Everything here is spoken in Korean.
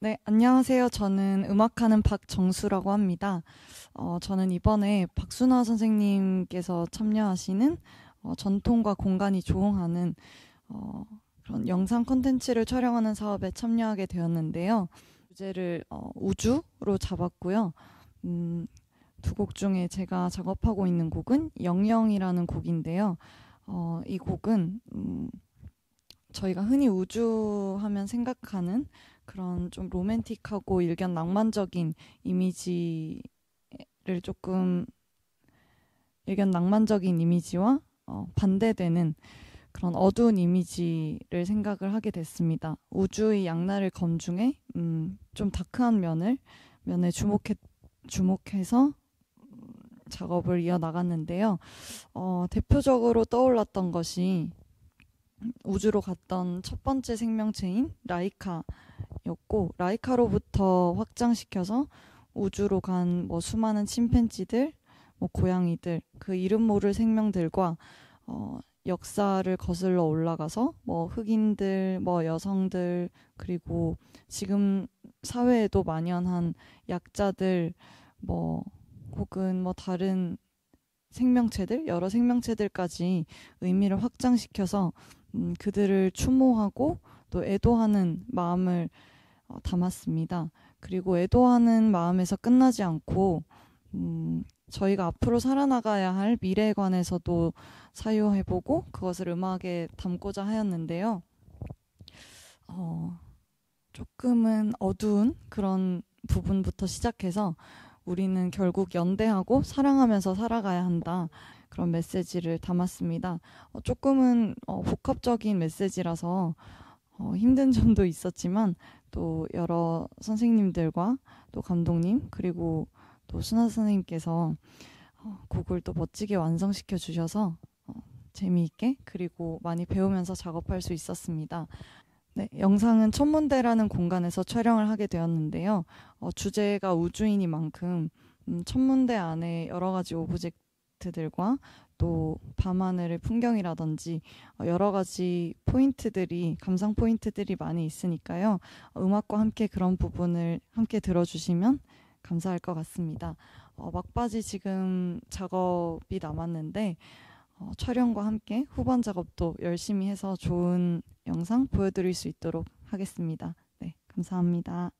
네, 안녕하세요. 저는 음악하는 박정수라고 합니다. 어, 저는 이번에 박순화 선생님께서 참여하시는 어, 전통과 공간이 조응하는 어, 그런 영상 콘텐츠를 촬영하는 사업에 참여하게 되었는데요. 주제를 어, 우주로 잡았고요. 음, 두 곡 중에 제가 작업하고 있는 곡은 영영이라는 곡인데요. 어, 이 곡은 음, 저희가 흔히 우주 하면 생각하는 그런 좀 로맨틱하고 일견 낭만적인 이미지를 조금 일견 낭만적인 이미지와 어, 반대되는 그런 어두운 이미지를 생각을 하게 됐습니다. 우주의 양날을 검중해 음, 좀 다크한 면을 면에 주목해 주목해서 작업을 이어 나갔는데요. 어, 대표적으로 떠올랐던 것이 우주로 갔던 첫 번째 생명체인 라이카였고 라이카로부터 확장시켜서 우주로 간 뭐 수많은 침팬지들, 뭐 고양이들 그 이름 모를 생명들과 어, 역사를 거슬러 올라가서 뭐 흑인들, 뭐 여성들 그리고 지금 사회에도 만연한 약자들 뭐 혹은 뭐 다른 생명체들 여러 생명체들까지 의미를 확장시켜서 음, 그들을 추모하고 또 애도하는 마음을 어, 담았습니다. 그리고 애도하는 마음에서 끝나지 않고 음, 저희가 앞으로 살아나가야 할 미래에 관해서도 사유해보고 그것을 음악에 담고자 하였는데요. 어, 조금은 어두운 그런 부분부터 시작해서 우리는 결국 연대하고 사랑하면서 살아가야 한다. 그런 메시지를 담았습니다. 어, 조금은 어, 복합적인 메시지라서 어, 힘든 점도 있었지만 또 여러 선생님들과 또 감독님 그리고 또 순화 선생님께서 어, 곡을 또 멋지게 완성시켜 주셔서 어, 재미있게 그리고 많이 배우면서 작업할 수 있었습니다. 네, 영상은 천문대라는 공간에서 촬영을 하게 되었는데요. 어, 주제가 우주인이만큼 음, 천문대 안에 여러 가지 오브젝트들과 또 밤하늘의 풍경이라든지 어, 여러 가지 포인트들이 감상 포인트들이 많이 있으니까요. 어, 음악과 함께 그런 부분을 함께 들어주시면 감사할 것 같습니다. 어, 막바지 지금 작업이 남았는데 어, 촬영과 함께 후반 작업도 열심히 해서 좋은 영상 보여드릴 수 있도록 하겠습니다. 네, 감사합니다.